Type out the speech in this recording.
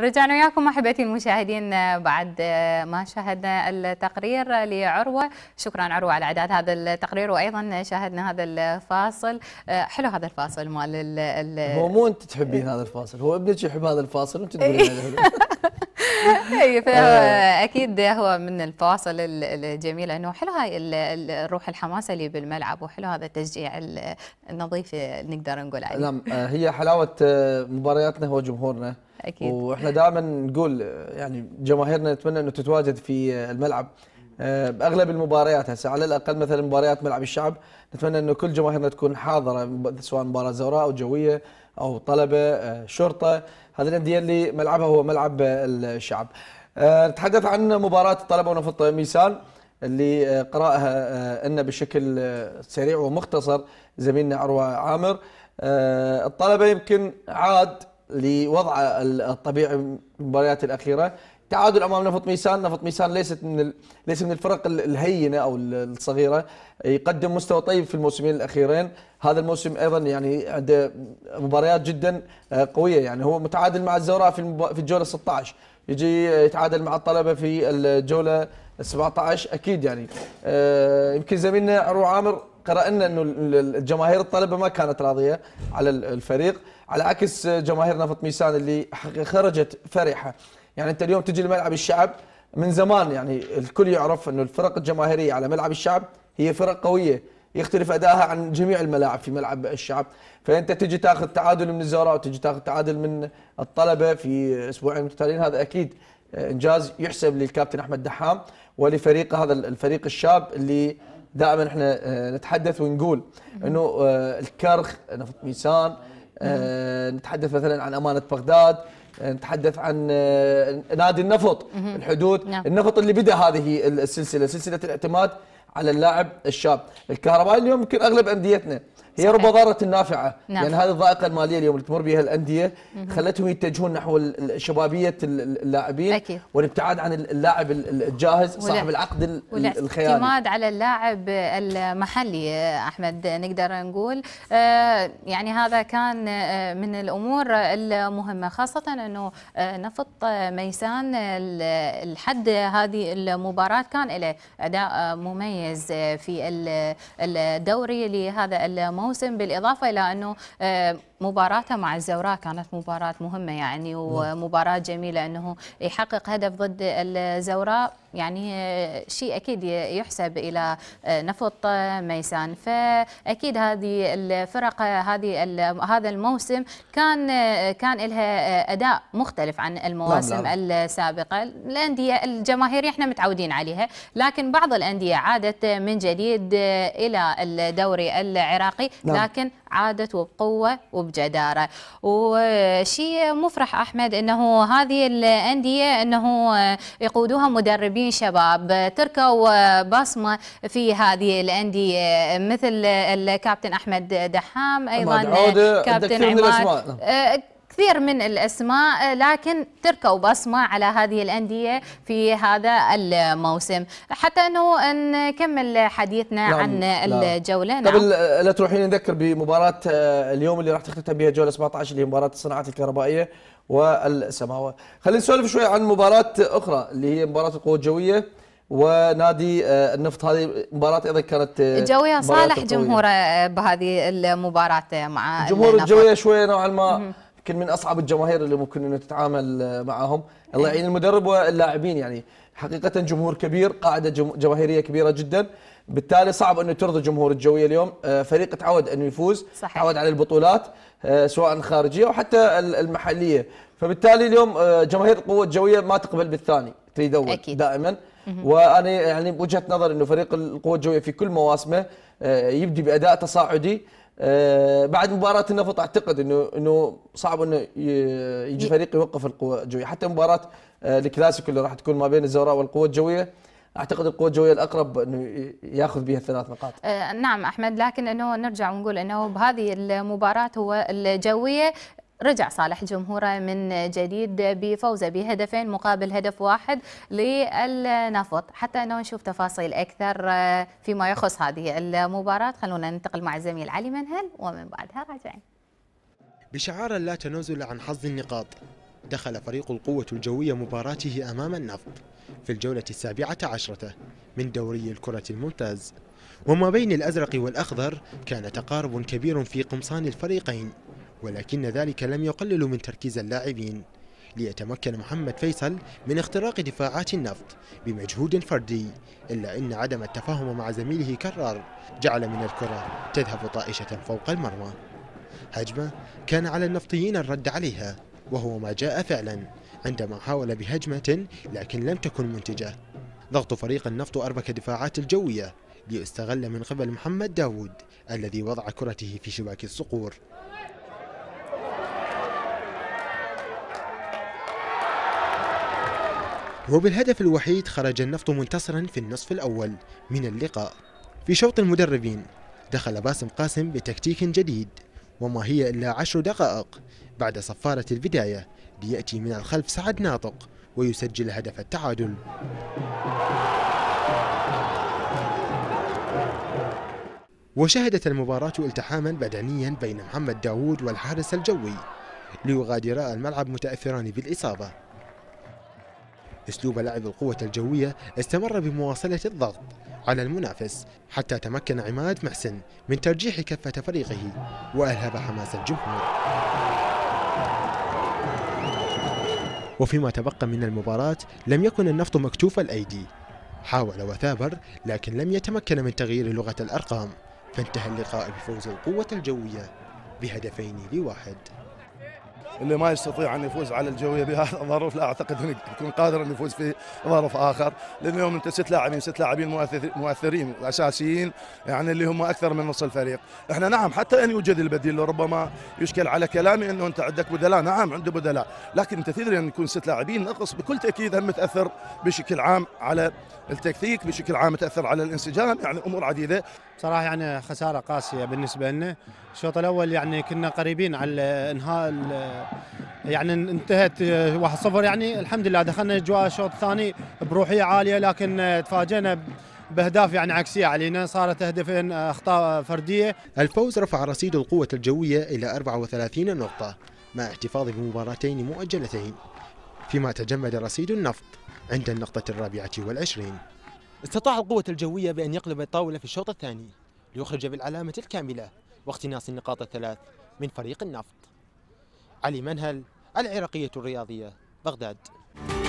رجعنا وياكم احبتي المشاهدين بعد آه، ما شاهدنا التقرير لعروه، شكرا عروه على اعداد هذا التقرير وايضا شاهدنا هذا الفاصل، آه، حلو هذا الفاصل مال هو مو انت تحبين هذا الفاصل، هو ابنك يحب هذا الفاصل وانت تقولين أيوة، آه. اكيد هو من الفواصل الجميله انه حلو هاي الروح الحماسه اللي بالملعب وحلو هذا التشجيع النظيف نقدر نقول عليه نعم آه، هي حلاوه آه، مبارياتنا هو جمهورنا اكيد واحنا دائما نقول يعني جماهيرنا نتمنى انه تتواجد في الملعب باغلب آه، المباريات هسه على الاقل مثلا مباريات ملعب الشعب نتمنى انه كل جماهيرنا تكون حاضره سواء مباراه زوراء او جويه او طلبه آه، شرطه هذه الانديه اللي ملعبها هو ملعب الشعب. آه، نتحدث عن مباراه الطلبه ونفط ميسان اللي قراها لنا بشكل سريع ومختصر زميلنا عروه عامر. الطلبه يمكن عاد لوضعه الطبيعي المباريات الاخيره تعادل امام نفط ميسان، نفط ميسان ليست من ال... ليس من الفرق الهينه او الصغيره، يقدم مستوى طيب في الموسمين الاخيرين، هذا الموسم ايضا يعني عنده مباريات جدا آه، قويه يعني هو متعادل مع الزوراء في المب... في الجوله 16 يجي يتعادل مع الطلبه في الجوله 17 اكيد يعني آه، يمكن زميلنا عرو عامر قرأنا انه الجماهير الطلبه ما كانت راضيه على الفريق على عكس جماهير نفط ميسان اللي خرجت فرحه يعني انت اليوم تجي لملعب الشعب من زمان يعني الكل يعرف انه الفرق الجماهيريه على ملعب الشعب هي فرق قويه يختلف ادائها عن جميع الملاعب في ملعب الشعب فانت تجي تاخذ تعادل من الزهراء وتجي تاخذ تعادل من الطلبه في اسبوعين متتاليين هذا اكيد انجاز يحسب للكابتن احمد دحام ولفريق هذا الفريق الشاب اللي دائما احنا آه، نتحدث ونقول انه آه، الكرخ نفط ميسان آه، نتحدث مثلا عن امانه بغداد نتحدث عن آه، نادي النفط الحدود نعم. النفط اللي بدا هذه السلسله سلسله الاعتماد على اللاعب الشاب الكهربائي اليوم يمكن اغلب انديتنا هي صحيح. رب ضارة نافعة نعم. لان يعني هذه الضائقة المالية اليوم اللي تمر بها الأندية خلتهم يتجهون نحو شبابية اللاعبين أكيد. والابتعاد عن اللاعب الجاهز صاحب العقد الخيالي والاعتماد على اللاعب المحلي أحمد نقدر نقول آه، يعني هذا كان آه، من الأمور المهمة خاصة أنه آه، نفط ميسان الحد هذه المباراة كان له أداء مميز في الدوري لهذا المباراة الموسم بالإضافة إلى أنه آه، مباراته مع الزوراء كانت مباراة مهمة يعني نعم. ومباراة جميلة أنه يحقق هدف ضد الزوراء يعني آه، شيء أكيد يحسب إلى آه، نفط آه، ميسان فأكيد هذه الفرق هذه هذا الموسم كان كان لها أداء مختلف عن المواسم لا نعم، لا. نعم. السابقة الأندية الجماهيرية احنا متعودين عليها لكن بعض الأندية عادت من جديد إلى الدوري العراقي لا. نعم. لكن عادت وبقوة وبجدارة وشيء مفرح أحمد أنه هذه الأندية أنه يقودوها مدربين بشباب تركوا آه، بصمة في هذه الأندية آه، مثل آه، الكابتن أحمد دحام أيضا كابتن عماد كثير من الاسماء لكن تركوا بصمه على هذه الانديه في هذا الموسم حتى انه نكمل حديثنا نعم عن لا. نعم. الجوله نعم قبل آه، لا تروحين نذكر بمباراه آه، اليوم اللي راح تختتم بها الجوله 17 اللي هي مباراه الصناعات الكهربائيه والسماوه خلينا نسولف شوي عن مباراه اخرى اللي هي مباراه القوه الجويه ونادي آه، النفط هذه مباراة أيضا كانت جوية صالح جمهوره بهذه المباراة مع جمهور الجوية شوية نوعا ما يمكن من اصعب الجماهير اللي ممكن انه تتعامل آه، معاهم الله يعين المدرب واللاعبين يعني حقيقه جمهور كبير قاعده جماهيريه كبيره جدا بالتالي صعب انه ترضي جمهور الجويه اليوم آه، فريق تعود انه يفوز صحيح. تعود على البطولات آه، سواء خارجيه او حتى المحليه فبالتالي اليوم جماهير القوه الجويه ما تقبل بالثاني تريد اول أكيد. دائما وانا يعني بوجهه نظر انه فريق القوه الجويه في كل مواسمه يبدي باداء تصاعدي آه، بعد مباراه النفط اعتقد انه انه صعب انه يجي فريق يوقف القوة الجويه حتى مباراه آه، الكلاسيكو اللي راح تكون ما بين الزوراء والقوه الجويه اعتقد القوه الجويه الاقرب انه ياخذ بها الثلاث نقاط آه نعم احمد لكن انه نرجع ونقول انه بهذه المباراه هو الجويه رجع صالح جمهوره من جديد بفوزه بهدفين مقابل هدف واحد للنفط حتى انه نشوف تفاصيل اكثر آه، فيما يخص هذه المباراه خلونا ننتقل مع الزميل علي منهل ومن بعدها راجعين بشعار لا تنازل عن حظ النقاط دخل فريق القوة الجوية مباراته أمام النفط في الجولة السابعة عشرة من دوري الكرة الممتاز وما بين الأزرق والأخضر كان تقارب كبير في قمصان الفريقين ولكن ذلك لم يقلل من تركيز اللاعبين ليتمكن محمد فيصل من اختراق دفاعات النفط بمجهود فردي إلا أن عدم التفاهم مع زميله كرر جعل من الكرة تذهب طائشة فوق المرمى هجمة كان على النفطيين الرد عليها وهو ما جاء فعلا عندما حاول بهجمة لكن لم تكن منتجة ضغط فريق النفط أربك دفاعات الجوية ليستغل من قبل محمد داوود الذي وضع كرته في شباك الصقور وبالهدف الوحيد خرج النفط منتصرا في النصف الأول من اللقاء في شوط المدربين دخل باسم قاسم بتكتيك جديد وما هي إلا عشر دقائق بعد صفارة البداية ليأتي من الخلف سعد ناطق ويسجل هدف التعادل وشهدت المباراة التحاما بدنيا بين محمد داوود والحارس الجوي ليغادرا الملعب متأثران بالإصابة أسلوب لعب القوة الجوية استمر بمواصلة الضغط على المنافس حتى تمكن عماد محسن من ترجيح كفة فريقه وألهب حماس الجمهور وفيما تبقى من المباراة لم يكن النفط مكتوف الأيدي حاول وثابر لكن لم يتمكن من تغيير لغة الأرقام فانتهى اللقاء بفوز القوة الجوية بهدفين لواحد اللي ما يستطيع ان يفوز على الجويه بهذا الظرف لا اعتقد انه يكون قادر ان يفوز في ظرف اخر لان اليوم انت ست لاعبين ست لاعبين مؤثرين اساسيين يعني اللي هم اكثر من نص الفريق احنا نعم حتى ان يوجد البديل ربما يشكل على كلامي انه انت عندك بدلاء نعم عنده بدلاء لكن انت تدري ان يكون ست لاعبين نقص بكل تاكيد هم تاثر بشكل عام على التكتيك بشكل عام تاثر على الانسجام يعني امور عديده صراحه يعني خساره قاسيه بالنسبه لنا الشوط الاول يعني كنا قريبين على انهاء يعني انتهت 1-0 يعني الحمد لله دخلنا اجواء الشوط الثاني بروحيه عاليه لكن تفاجئنا باهداف يعني عكسيه علينا صارت هدفين اخطاء فرديه. الفوز رفع رصيد القوه الجويه الى 34 نقطه مع احتفاظ بمباراتين مؤجلتين فيما تجمد رصيد النفط عند النقطه الرابعه والعشرين. استطاع القوة الجوية بأن يقلب الطاولة في الشوط الثاني ليخرج بالعلامة الكاملة واختناص النقاط الثلاث من فريق النفط علي منهل العراقية الرياضية بغداد